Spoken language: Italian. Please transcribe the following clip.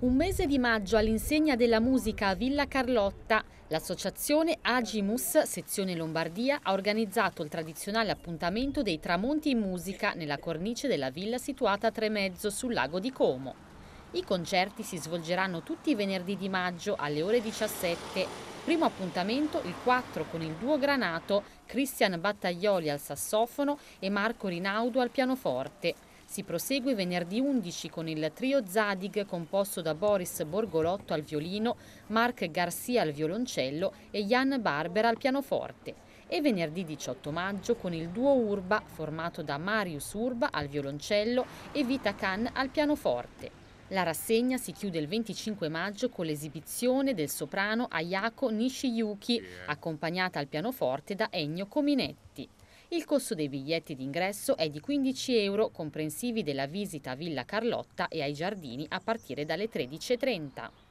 Un mese di maggio all'insegna della musica a Villa Carlotta, l'associazione Agimus Sezione Lombardia ha organizzato il tradizionale appuntamento dei tramonti in musica nella cornice della villa situata a Tremezzo sul lago di Como. I concerti si svolgeranno tutti i venerdì di maggio alle ore 17. Primo appuntamento il 4 con il duo granato Cristian Battaglioli al sassofono e Marco Rinaudo al pianoforte. Si prosegue venerdì 11 con il trio Zadig composto da Boris Borgolotto al violino, Marc Garcia al violoncello e Jan Barbera al pianoforte e venerdì 18 maggio con il duo Urba formato da Marius Urba al violoncello e Vita Khan al pianoforte. La rassegna si chiude il 25 maggio con l'esibizione del soprano Ayako Nishiyuki, accompagnata al pianoforte da Ennio Cominetti. Il costo dei biglietti d'ingresso è di 15 euro, comprensivi della visita a Villa Carlotta e ai giardini a partire dalle 13.30.